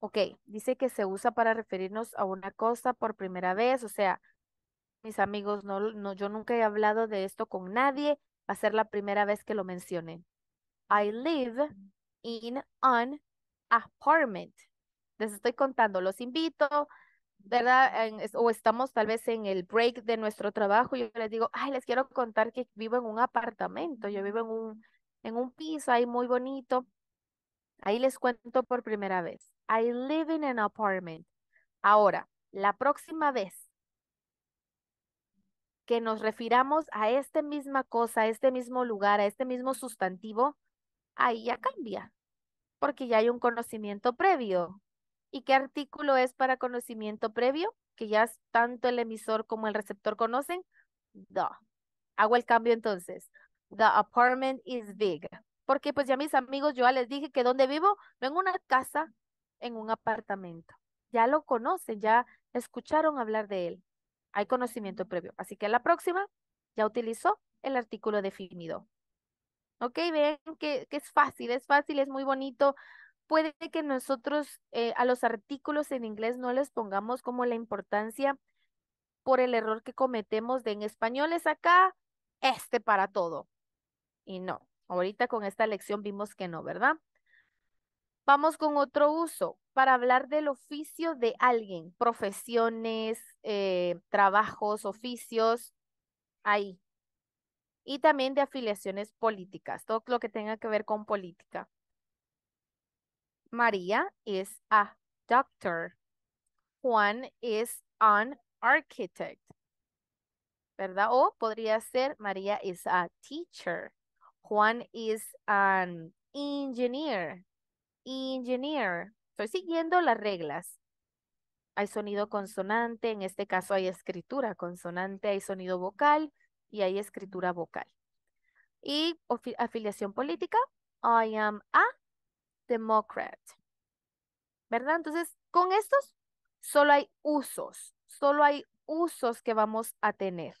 Ok, dice que se usa para referirnos a una cosa por primera vez, o sea, mis amigos, no, no, yo nunca he hablado de esto con nadie, va a ser la primera vez que lo mencionen. I live mm. in an apartment. Les estoy contando, los invito, ¿verdad? o estamos tal vez en el break de nuestro trabajo yo les digo, ay, les quiero contar que vivo en un apartamento, yo vivo en un, en un piso ahí muy bonito. Ahí les cuento por primera vez. I live in an apartment. Ahora, la próxima vez que nos refiramos a esta misma cosa, a este mismo lugar, a este mismo sustantivo, ahí ya cambia, porque ya hay un conocimiento previo. ¿Y qué artículo es para conocimiento previo? Que ya tanto el emisor como el receptor conocen. Hago el cambio entonces. The apartment is big. Porque pues ya mis amigos, yo ya les dije que donde vivo, no en una casa, en un apartamento. Ya lo conocen, ya escucharon hablar de él. Hay conocimiento mm. previo. Así que la próxima ya utilizó el artículo definido. ¿Ok? Ven que, es fácil, es fácil, es muy bonito. Puede que nosotros eh, a los artículos en inglés no les pongamos como la importancia por el error que cometemos de en español es acá, este para todo. Y no, ahorita con esta lección vimos que no, ¿verdad? Vamos con otro uso para hablar del oficio de alguien, profesiones, eh, trabajos, oficios, ahí. Y también de afiliaciones políticas, todo lo que tenga que ver con política. María es a doctor. Juan es an architect. ¿Verdad? O podría ser María is a teacher. Juan is an engineer engineer. Estoy siguiendo las reglas. Hay sonido consonante, en este caso hay escritura consonante, hay sonido vocal y hay escritura vocal. Y afiliación política, I am a Democrat. ¿Verdad? Entonces, con estos solo hay usos, solo hay usos que vamos a tener.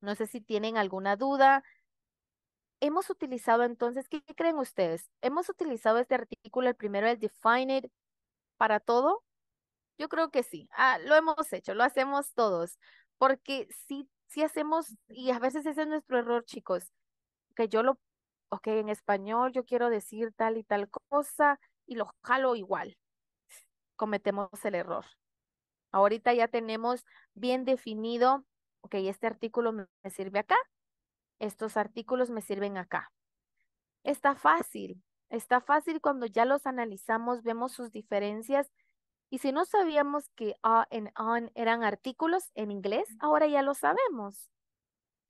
No sé si tienen alguna duda, hemos utilizado entonces, ¿qué, creen ustedes? ¿Hemos utilizado este artículo, el primero, el it para todo? Yo creo que sí. Ah, lo hemos hecho, lo hacemos todos. Porque si, sí hacemos, y a veces ese es nuestro error, chicos, que yo lo, ok, en español yo quiero decir tal y tal cosa y lo jalo igual. Cometemos el error. Ahorita ya tenemos bien definido, ok, este artículo me sirve acá, estos artículos me sirven acá. Está fácil, está fácil cuando ya los analizamos, vemos sus diferencias. Y si no sabíamos que a and on eran artículos en inglés, ahora ya lo sabemos.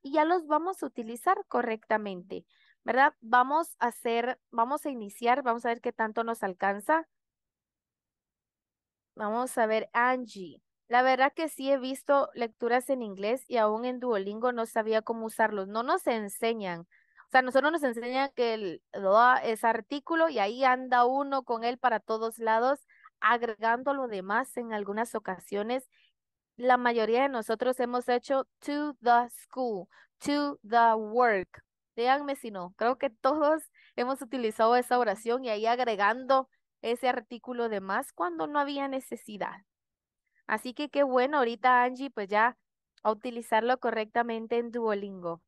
Y ya los vamos a utilizar correctamente, ¿verdad? Vamos a hacer, vamos a iniciar, vamos a ver qué tanto nos alcanza. Vamos a ver Angie. La verdad que sí he visto lecturas en inglés y aún en Duolingo no sabía cómo usarlos. No nos enseñan. O sea, nosotros nos enseñan que el ah, es artículo y ahí anda uno con él para todos lados, agregando lo demás en algunas ocasiones. La mayoría de nosotros hemos hecho to the school, to the work. Díganme si no, creo que todos hemos utilizado esa oración y ahí agregando ese artículo de más cuando no había necesidad. Así que qué bueno, ahorita Angie, pues ya a utilizarlo correctamente en Duolingo.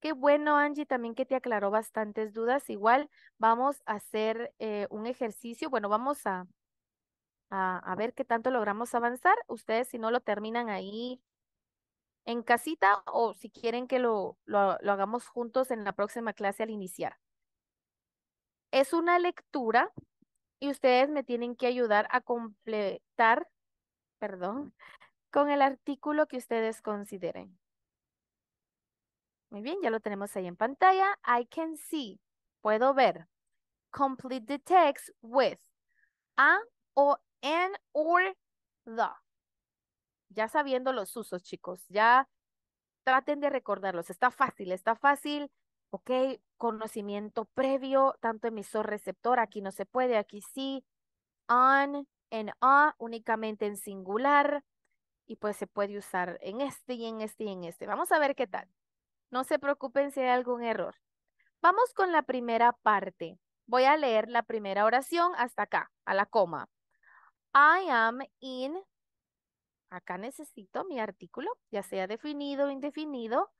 Qué bueno, Angie, también que te aclaró bastantes dudas. Igual vamos a hacer eh, un ejercicio. Bueno, vamos a, a, a ver qué tanto logramos avanzar. Ustedes, si no lo terminan ahí en casita o si quieren que lo, lo, lo hagamos juntos en la próxima clase al iniciar. Es una lectura y ustedes me tienen que ayudar a completar, perdón, con el artículo que ustedes consideren. Muy bien, ya lo tenemos ahí en pantalla. I can see, puedo ver. Complete the text with a o an or the. Ya sabiendo los usos, chicos, ya traten de recordarlos. Está fácil, está fácil. ¿ok? Conocimiento previo, tanto emisor-receptor, aquí no se puede, aquí sí. On, en a, únicamente en singular. Y pues se puede usar en este y en este y en este. Vamos a ver qué tal. No se preocupen si hay algún error. Vamos con la primera parte. Voy a leer la primera oración hasta acá, a la coma. I am in. Acá necesito mi artículo, ya sea definido o indefinido.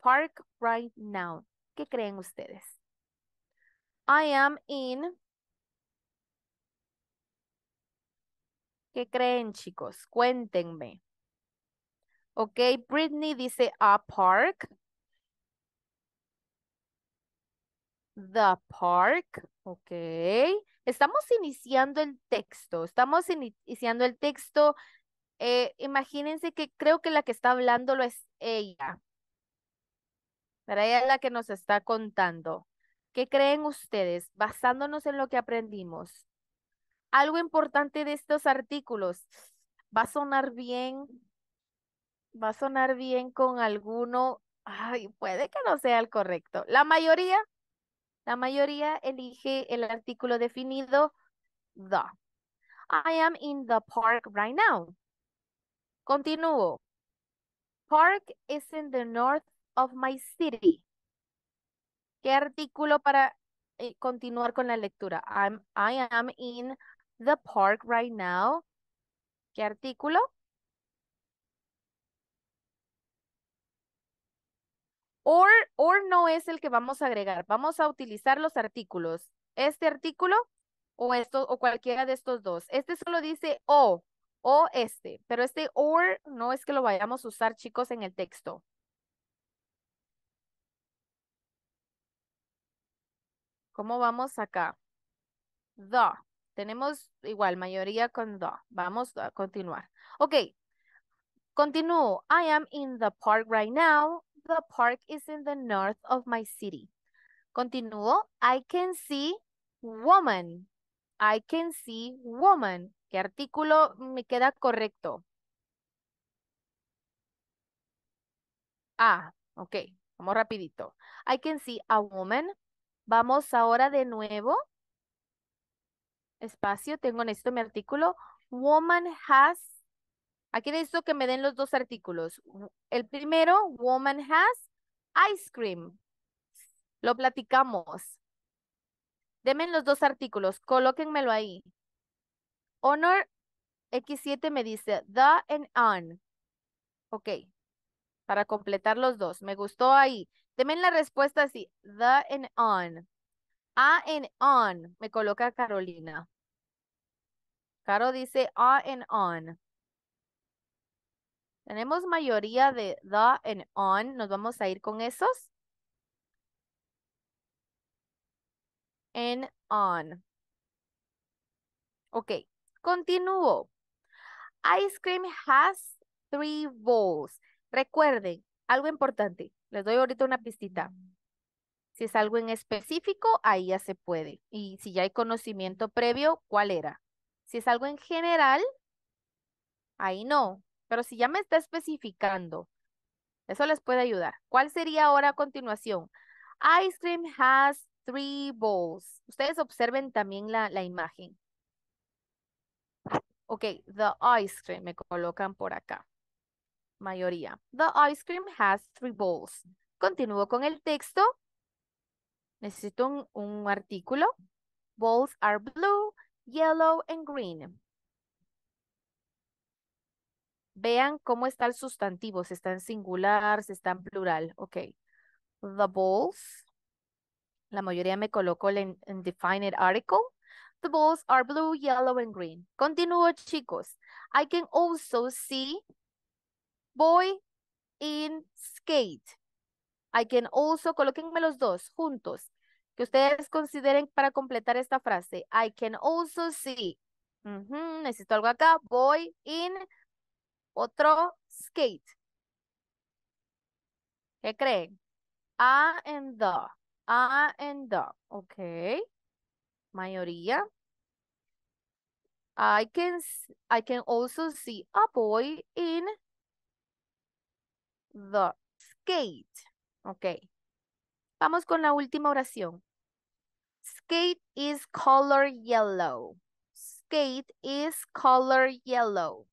Park right now. ¿Qué creen ustedes? I am in. ¿Qué creen, chicos? Cuéntenme. Ok, Britney dice a park. The park. Ok. Estamos iniciando el texto. Estamos iniciando el texto. Eh, imagínense que creo que la que está hablando lo es ella. Pero ella es la que nos está contando. ¿Qué creen ustedes, basándonos en lo que aprendimos? Algo importante de estos artículos. Va a sonar bien, va a sonar bien con alguno. Ay, puede que no sea el correcto. La mayoría, la mayoría elige el artículo definido the. I am in the park right now. Continúo. Park is in the north of my city. ¿Qué artículo para eh, continuar con la lectura? I am in the park right now. ¿Qué artículo? Or, or no es el que vamos a agregar. Vamos a utilizar los artículos. Este artículo o, esto, o cualquiera de estos dos. Este solo dice o, o este. Pero este or no es que lo vayamos a usar, chicos, en el texto. ¿Cómo vamos acá? The. Tenemos igual mayoría con the. Vamos a continuar. Ok. Continúo. I am in the park right now. The park is in the north of my city. Continúo. I can see woman. I can see woman. ¿Qué artículo me queda correcto? Ah, ok. Vamos rapidito. I can see a woman. Vamos ahora de nuevo. Espacio, tengo en esto mi artículo. Woman has. Aquí necesito que me den los dos artículos. El primero, woman has ice cream. Lo platicamos. Denme los dos artículos, colóquenmelo ahí. Honor X7 me dice the and on. Ok, para completar los dos. Me gustó ahí. Deme la respuesta así, the and on. A and on, me coloca Carolina. Caro dice a and on. Tenemos mayoría de the and on. Nos vamos a ir con esos. And on. Ok, continúo. Ice cream has three bowls. Recuerden, algo importante, les doy ahorita una pistita. Si es algo en específico, ahí ya se puede. Y si ya hay conocimiento previo, ¿cuál era? Si es algo en general, ahí no. Pero si ya me está especificando, eso les puede ayudar. ¿Cuál sería ahora a continuación? Ice cream has three bowls. Ustedes observen también la, la imagen. Ok, the ice cream me colocan por acá mayoría. The ice cream has three balls. Continúo con el texto. Necesito un, artículo. Balls are blue, yellow and green. Vean cómo está el sustantivo, si está en singular, si está plural. Ok. The balls. La mayoría me colocó el indefinite article. The balls are blue, yellow, and green. Continúo, chicos. I can also see Boy in skate. I can also, colóquenme los dos juntos, que ustedes consideren para completar esta frase. I can also see. necesito algo acá. Boy in otro skate. ¿Qué creen? A and the. A and the. Ok. Mayoría. I can, I can also see a ah, boy in the skate. Ok. Vamos con la última oración. Skate is color yellow. Skate is color yellow.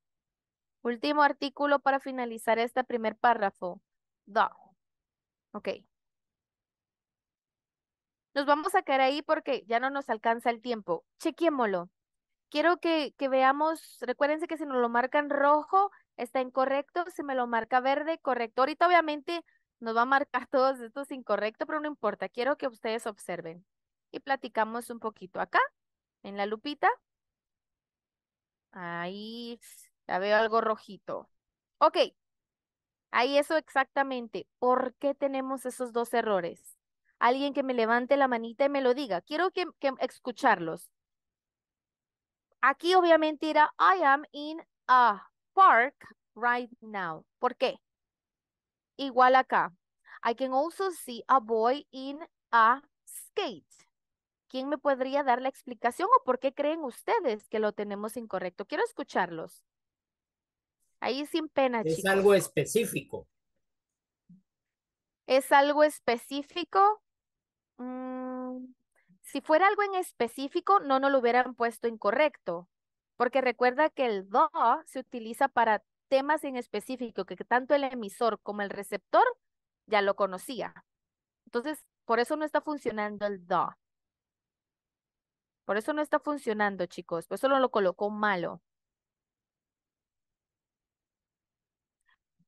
Último artículo para finalizar este primer párrafo. The. Ok. Nos vamos a quedar ahí porque ya no nos alcanza el tiempo. Chequémoslo. Quiero que, que veamos, recuérdense que si nos lo marcan rojo está incorrecto, se me lo marca verde, correcto. Ahorita obviamente nos va a marcar todos estos incorrectos, pero no importa, quiero que ustedes observen. Y platicamos un poquito acá, en la lupita. Ahí, ya veo algo rojito. Ok, ahí eso exactamente. ¿Por qué tenemos esos dos errores? Alguien que me levante la manita y me lo diga. Quiero que, escucharlos. Aquí obviamente era, I am in a park right now. ¿Por qué? Igual acá. I can also see a boy in a skate. ¿Quién me podría dar la explicación o por qué creen ustedes que lo tenemos incorrecto? Quiero escucharlos. Ahí sin pena, Es algo específico. ¿Es algo específico? Mm, si fuera algo en específico, no no lo hubieran puesto incorrecto. Porque recuerda que el do se utiliza para temas en específico que tanto el emisor como el receptor ya lo conocía. Entonces, por eso no está funcionando el do. Por eso no está funcionando, chicos. Por eso lo colocó malo.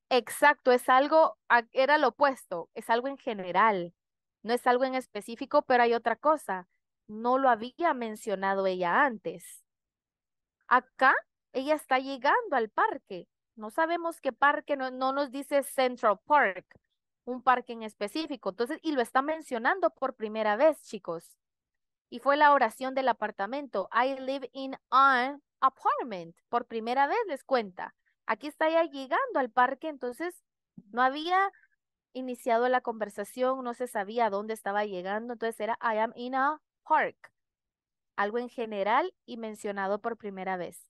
Exacto, es algo, era lo opuesto, es algo en general, no es algo en específico, pero hay otra cosa. No lo había mencionado ella antes. Acá ella está llegando al parque. No sabemos qué parque, no, nos dice Central Park, un parque en específico. Entonces, y lo está mencionando por primera vez, chicos. Y fue la oración del apartamento. I live in an apartment. Por primera vez les cuenta. Aquí está ella llegando al parque, entonces no había iniciado la conversación, no se sabía dónde estaba llegando, entonces era I am in a park algo en general y mencionado por primera vez.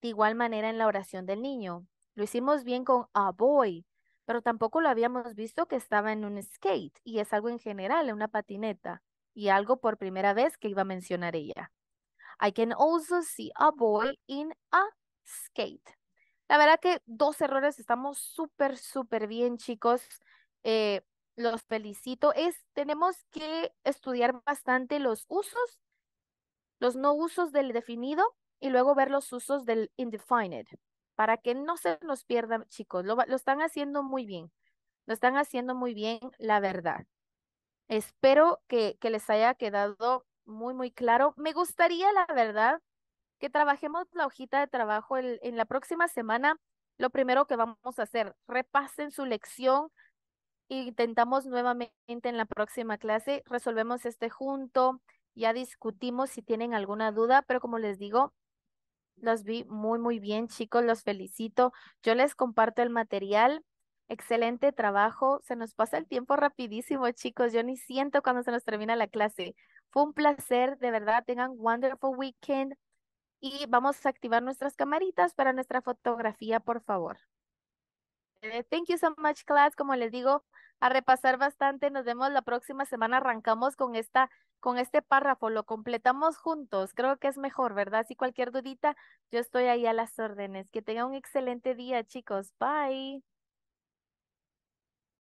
De igual manera en la oración del niño. Lo hicimos bien con a boy, pero tampoco lo habíamos visto que estaba en un skate y es algo en general, en una patineta y algo por primera vez que iba a mencionar ella. I can also see a boy in a skate. La verdad que dos errores, estamos súper, súper bien, chicos. Eh, los felicito. Es, tenemos que estudiar bastante los usos los no usos del definido y luego ver los usos del indefined, para que no se nos pierdan, chicos. Lo, lo están haciendo muy bien. Lo están haciendo muy bien, la verdad. Espero que, que les haya quedado muy, muy claro. Me gustaría, la verdad, que trabajemos la hojita de trabajo en la próxima semana. Lo primero que vamos a hacer, repasen su lección, intentamos nuevamente en la próxima clase, resolvemos este junto, ya discutimos si tienen alguna duda, pero como les digo, los vi muy, muy bien, chicos. Los felicito. Yo les comparto el material. Excelente trabajo. Se nos pasa el tiempo rapidísimo, chicos. Yo ni siento cuando se nos termina la clase. Fue un placer, de verdad. Tengan wonderful weekend. Y vamos a activar nuestras camaritas para nuestra fotografía, por favor. Eh, thank you so much, class. Como les digo, a repasar bastante. Nos vemos la próxima semana. Arrancamos con esta con este párrafo lo completamos juntos. Creo que es mejor, ¿verdad? Si cualquier dudita, yo estoy ahí a las órdenes. Que tengan un excelente día, chicos. Bye.